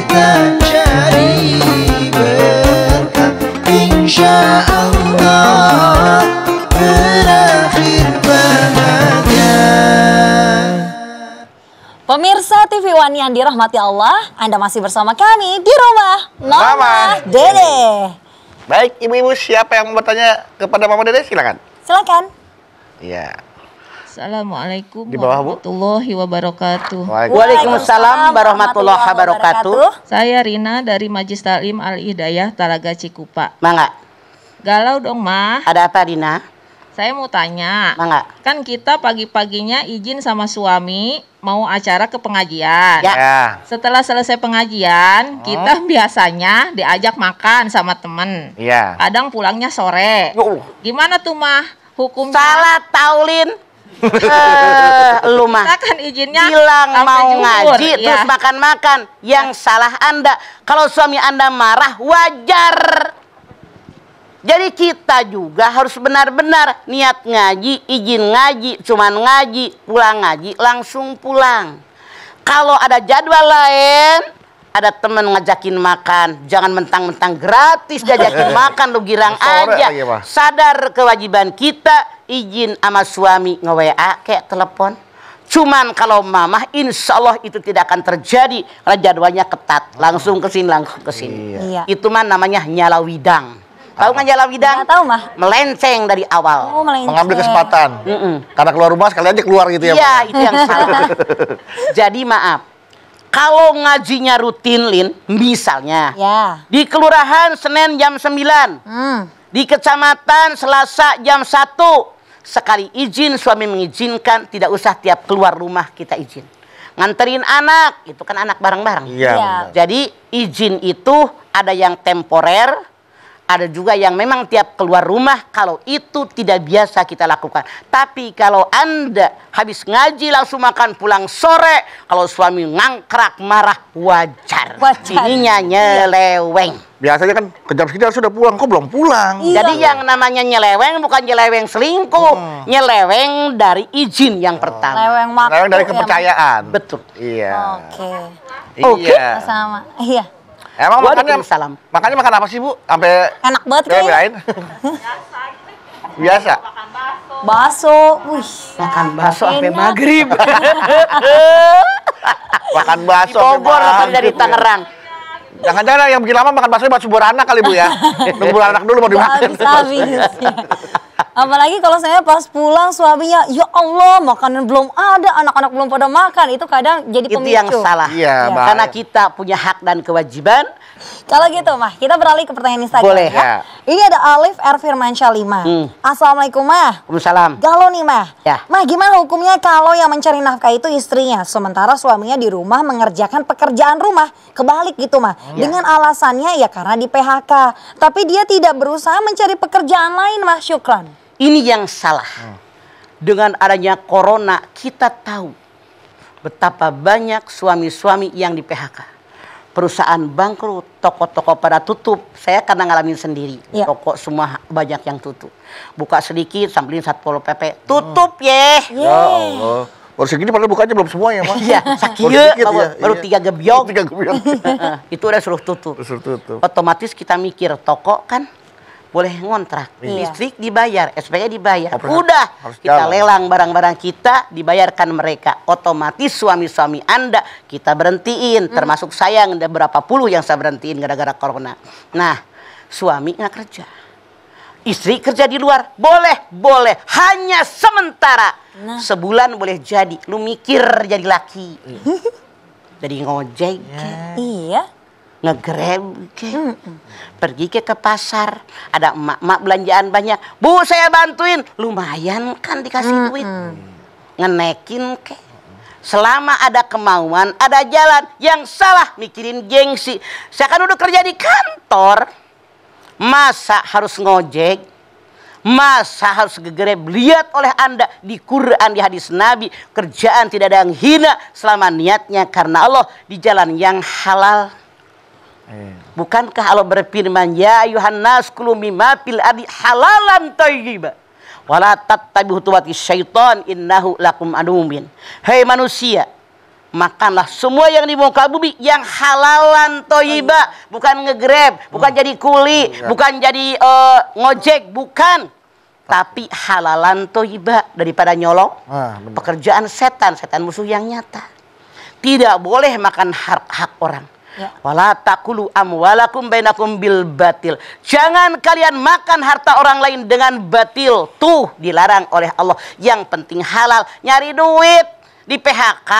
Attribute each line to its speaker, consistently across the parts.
Speaker 1: kita jadi berkat Insya Allah berakhir bahagia Pemirsa TV One yang dirahmati Allah, Anda masih bersama kami di rumah Mama, Mama. Dede. Baik, ibu-ibu siapa yang mau bertanya kepada Mama Dede silakan. Silakan. Iya. Assalamualaikum bawah, warahmatullahi wabarakatuh. Waalaikumsalam warahmatullahi
Speaker 2: wabarakatuh. Saya Rina dari Majlis Taklim Al Hidayah Talaga Cikupa. Mangga. Galau dong, Mah. Ada apa, Rina? Saya mau tanya. Mangga. Kan kita pagi-paginya izin
Speaker 1: sama suami mau acara ke pengajian. Ya. ya. Setelah selesai pengajian,
Speaker 2: hmm. kita biasanya diajak makan sama temen. Iya. Kadang pulangnya sore. Uh. Gimana tuh, Mah? Hukum Salah taulin eh lu mah kan izinnya bilang mau jubur, ngaji ya. terus makan-makan yang ya. salah anda kalau suami anda marah wajar jadi kita juga harus benar-benar niat ngaji, izin ngaji, cuman ngaji, pulang ngaji, langsung pulang. Kalau ada jadwal lain, ada temen ngajakin makan, jangan mentang-mentang gratis diajakin makan, lu girang aja. Sadar kewajiban kita, izin sama suami nge-WA kayak telepon. Cuman kalau mamah insya Allah itu tidak akan terjadi karena jadwalnya ketat. Langsung ke sini, langsung ke sini. Iya. iya. Itu mah namanya nyala widang. Tahu iya. nggak nyala widang? Nggak tahu mah. Melenceng dari awal. Oh, melenceng. Mengambil kesempatan. Mm -mm. Karena keluar rumah sekali aja keluar gitu ya. Iya, itu yang salah. Jadi maaf, kalau ngajinya rutin Lin, misalnya ya. di kelurahan Senin jam 9, hmm. di kecamatan Selasa jam 1, sekali izin suami mengizinkan tidak usah tiap keluar rumah kita izin nganterin anak itu kan anak bareng-bareng ya, jadi izin itu ada yang temporer ada juga yang memang tiap keluar rumah kalau itu tidak biasa kita lakukan. Tapi kalau Anda habis ngaji langsung makan pulang sore, kalau suami ngangkrak marah wajar. wajar. Ininya iya. nyeleweng.
Speaker 1: Biasanya kan kejam segini sudah pulang, kok belum pulang? Iya. Jadi yang
Speaker 2: namanya nyeleweng bukan nyeleweng selingkuh, hmm. nyeleweng dari izin yang oh. pertama. nyeleweng dari kepercayaan.
Speaker 1: Betul. Iya. Oke. Okay. Iya. Sama. Iya. Emang makannya salam. Makannya makan apa sih, Bu? Sampai enak banget kan? Biasa. Biasa. Makan baso. Baso. Wih, makan baso sampai maghrib. makan baso. Bogor dari ya. Tangerang. Jangan-jangan yang bikin lama makan bakso bakso bubur anak kali Bu ya. Nunggu anak dulu mau dimakan. Apalagi kalau saya pas pulang suaminya, ya Allah makanan belum ada, anak-anak belum pada makan. Itu kadang jadi pemicu. Itu yang salah. Iya, ya. Karena kita punya hak dan kewajiban. Kalau gitu mah, kita beralih ke pertanyaan Instagram Boleh. ya. ya. Ini ada Alif R. Firmansyah 5. Hmm. Assalamualaikum mah. Waalaikumsalam. Galau nih mah. Ya. Mah gimana hukumnya kalau yang mencari nafkah itu istrinya, sementara suaminya di rumah mengerjakan pekerjaan rumah. Kebalik gitu mah. Hmm. Dengan ya. alasannya ya karena di PHK. Tapi dia tidak berusaha mencari pekerjaan lain
Speaker 2: mah. Syukran. Ini yang salah. Oh. Dengan adanya corona kita tahu betapa banyak suami-suami yang di PHK. Perusahaan bangkrut, toko-toko pada tutup. Saya karena ngalamin sendiri, ya. toko semua banyak yang tutup. Buka sedikit sambilin Satpol PP, tutup hmm. yeh. Ya Allah. Baru segini padahal bukanya belum semuanya ya, Mas. Iya, sakit baru, iya, ya, baru iya. tiga gebyok. Tiga gebyok. itu udah suruh tutup. Suruh tutup. Otomatis kita mikir toko kan boleh ngontrak. Iya. Listrik dibayar, SPG dibayar. Udah, kita jalan. lelang barang-barang kita, dibayarkan mereka. Otomatis suami-suami Anda kita berhentiin, hmm. termasuk saya ada berapa puluh yang saya berhentiin gara-gara corona. Nah, suami nggak kerja. Istri kerja di luar, boleh, boleh, hanya sementara. Nah. Sebulan boleh jadi, lu mikir jadi laki. Jadi ngojek. Yeah. Iya ngegrab ke. pergi ke ke pasar ada emak-emak belanjaan banyak bu saya bantuin lumayan kan dikasih mm duit ngenekin ke selama ada kemauan ada jalan yang salah mikirin gengsi saya kan udah kerja di kantor masa harus ngojek Masa harus gegreb lihat oleh anda di Quran, di hadis Nabi. Kerjaan tidak ada yang hina selama niatnya karena Allah di jalan yang halal. Bukankah Allah berfirman, "Ya ayuhan nas kulu mimma fil ardi halalan thayyiba." Wala tattabi'u hutuwati syaitan innahu lakum adumin. Hei manusia, makanlah semua yang di muka bumi yang halalan toyiba bukan ngegrab bukan jadi kuli iya. bukan jadi uh, ngojek bukan tapi halalan toyiba daripada nyolong ah, pekerjaan setan setan musuh yang nyata tidak boleh makan hak hak orang Ya. Wala takulu amwalakum bainakum bil batil. Jangan kalian makan harta orang lain dengan batil. Tuh dilarang oleh Allah. Yang penting halal, nyari duit. Di PHK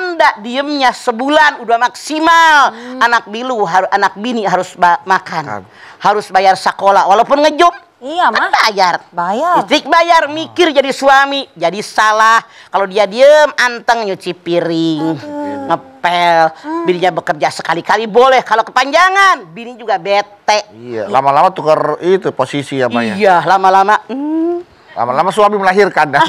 Speaker 2: Anda diemnya sebulan udah maksimal. Hmm. Anak bilu harus anak bini harus makan. Kan. Harus bayar sekolah walaupun ngejuk Iya kan mah. Bayar. Bayar. Listrik bayar, mikir ah. jadi suami, jadi salah. Kalau dia diem, anteng nyuci piring. Aduh ngepel hmm. bininya bekerja sekali-kali boleh kalau kepanjangan bini juga bete
Speaker 1: iya lama-lama tukar itu posisi ya Maya
Speaker 2: iya lama-lama hmm,
Speaker 1: Lama-lama suami melahirkan. Dan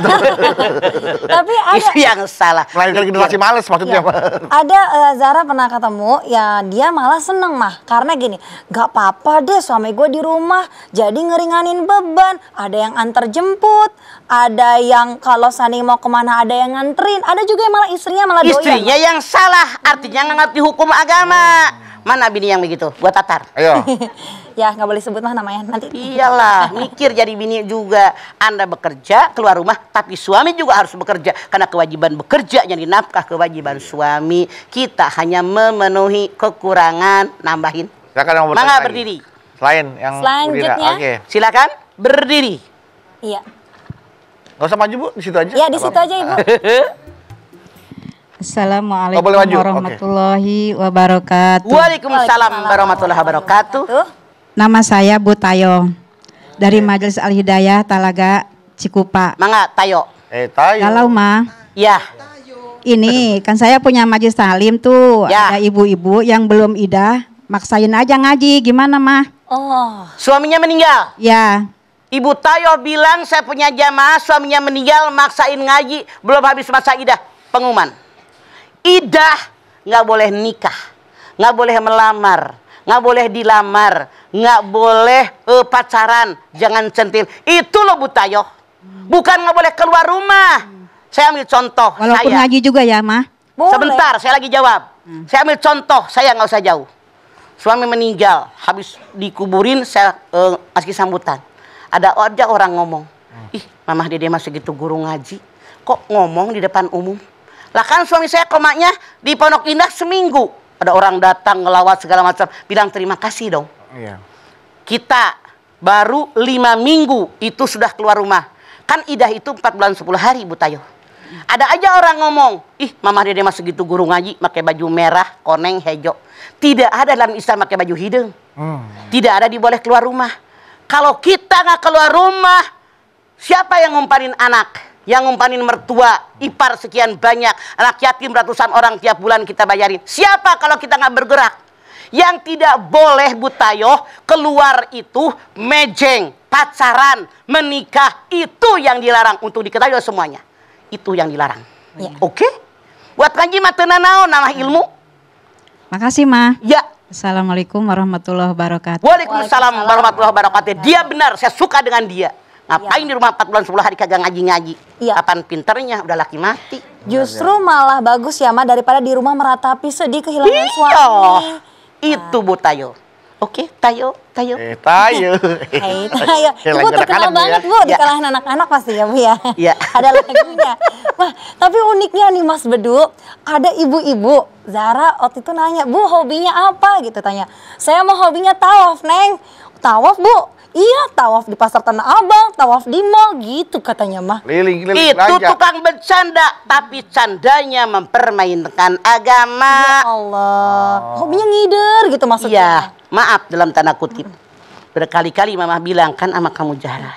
Speaker 1: Tapi ada itu yang salah. Melahirkan generasi iya. males maksudnya. Ya. Ada uh, Zara pernah ketemu ya dia malah seneng mah karena gini, gak apa-apa deh suami gue di rumah jadi ngeringanin beban. Ada yang antar jemput, ada yang kalau Sani mau kemana ada yang nganterin,
Speaker 2: ada juga yang malah istrinya malah doyan. Istrinya yang salah, artinya nggak ngerti hukum agama. Hmm Mana bini yang begitu? Gua tatar. Ayo. Iya. ya nggak boleh sebut nama namanya nanti. Iyalah, mikir jadi bini juga. Anda bekerja keluar rumah, tapi suami juga harus bekerja karena kewajiban bekerja jadi nafkah kewajiban iya. suami. Kita hanya memenuhi kekurangan nambahin. Silakan yang berdiri. Selain yang Selanjutnya, Oke. Okay. Silakan berdiri. Iya. Gak usah maju bu, di situ aja. Iya di situ aja ibu.
Speaker 1: Assalamualaikum oh, warahmatullahi okay. wabarakatuh. Waalaikumsalam
Speaker 2: warahmatullahi wabarakatuh.
Speaker 1: Nama saya Bu Tayo dari Majelis Al Hidayah Talaga Cikupa.
Speaker 2: Mangga Tayo. Eh Tayo. Kalau ma. Ya.
Speaker 1: Ini kan saya punya majelis salim tuh ya. ada ibu-ibu yang belum idah maksain aja ngaji gimana mah?
Speaker 2: Oh. Suaminya meninggal? Ya. Ibu Tayo bilang saya punya jamaah suaminya meninggal maksain ngaji belum habis masa idah pengumuman idah nggak boleh nikah nggak boleh melamar nggak boleh dilamar nggak boleh uh, pacaran jangan centil itu lo butayo bukan nggak boleh keluar rumah saya ambil contoh walaupun saya.
Speaker 1: lagi juga ya ma.
Speaker 2: sebentar saya lagi jawab hmm. saya ambil contoh saya nggak usah jauh suami meninggal habis dikuburin saya uh, aski sambutan ada aja orang ngomong ih mamah dede masih gitu guru ngaji kok ngomong di depan umum lah kan suami saya komanya di Pondok Indah seminggu. Ada orang datang ngelawat segala macam, bilang terima kasih dong. Iya. Kita baru lima minggu itu sudah keluar rumah. Kan idah itu empat bulan sepuluh hari Bu Tayo. Ada aja orang ngomong, ih Mama dia masuk gitu guru ngaji pakai baju merah, koneng, hejo. Tidak ada dalam Islam pakai baju hidung. Hmm. Tidak ada diboleh keluar rumah. Kalau kita nggak keluar rumah, siapa yang ngumpanin anak? yang ngumpanin mertua, ipar sekian banyak, anak yatim ratusan orang tiap bulan kita bayarin. Siapa kalau kita nggak bergerak? Yang tidak boleh butayo keluar itu mejeng, pacaran, menikah itu yang dilarang untuk diketahui semuanya. Itu yang dilarang. Ya. Oke? Okay? Buat kanji matena nao nama ilmu. Makasih, Ma. Ya. Assalamualaikum warahmatullahi wabarakatuh. Waalaikumsalam, Waalaikumsalam warahmatullahi wabarakatuh. Dia benar, saya suka dengan dia. Ngapain ya. di rumah 4 bulan 10 hari kagak ngaji-ngaji? Ya. Kapan pinternya? Udah laki mati. Justru
Speaker 1: malah bagus ya, Ma, daripada di rumah meratapi sedih kehilangan Iyo. suami.
Speaker 2: Itu nah. Bu Tayo.
Speaker 1: Oke, Tayo, Tayo.
Speaker 2: Eh, Tayo. Hey, Tayo. Ibu terkenal banget, ya. Bu, iya. di kalangan
Speaker 1: anak-anak pasti ya, Bu ya. ya. ada lagunya. Wah, tapi uniknya nih Mas Bedu, ada ibu-ibu Zara waktu itu nanya, Bu hobinya apa gitu tanya. Saya mau hobinya tawaf, Neng. Tawaf, Bu Iya, tawaf di pasar Tanah
Speaker 2: Abang, tawaf di mall gitu katanya mah.
Speaker 1: Liling, liling, Itu lanjak.
Speaker 2: tukang bercanda, tapi candanya mempermainkan agama. Ya Allah, oh. hobinya ngider gitu maksudnya. Iya, maaf dalam tanda kutip. Berkali-kali mama bilang kan sama kamu Zahra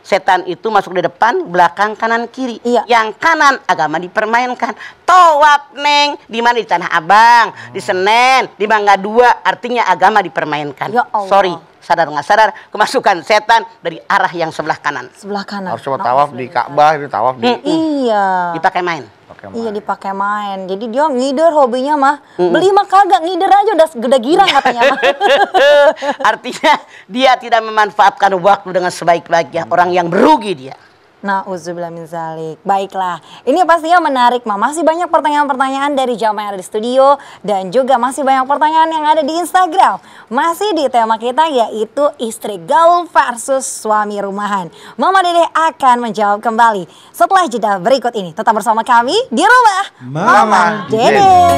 Speaker 2: setan itu masuk di depan, belakang, kanan, kiri. Iya. Yang kanan agama dipermainkan. tawaf neng, di mana di Tanah Abang, hmm. di oh. Senen, di Mangga Dua. Artinya agama dipermainkan. Ya Allah. Sorry, sadar nggak sadar kemasukan setan dari arah yang sebelah kanan. Sebelah
Speaker 1: kanan. Harus coba nah, tawaf
Speaker 2: iya. di Ka'bah, itu tawaf di. Hmm. Iya. Dipakai main. Iya, main. Iya
Speaker 1: dipakai main. Jadi dia ngider hobinya mah. mm Beli mah kagak ngider aja udah gede girang
Speaker 2: katanya mah. Artinya dia tidak memanfaatkan waktu dengan sebaik-baiknya. Mm. Orang yang merugi dia. Nauzubillah min zalik. Baiklah, ini pastinya menarik, Ma.
Speaker 1: Masih banyak pertanyaan-pertanyaan dari jamaah yang ada di studio dan juga masih banyak pertanyaan yang ada di Instagram. Masih di tema kita yaitu istri gaul versus suami rumahan. Mama Dede akan menjawab kembali setelah jeda berikut ini. Tetap bersama kami di rumah Mama, Mama Dede. Dede.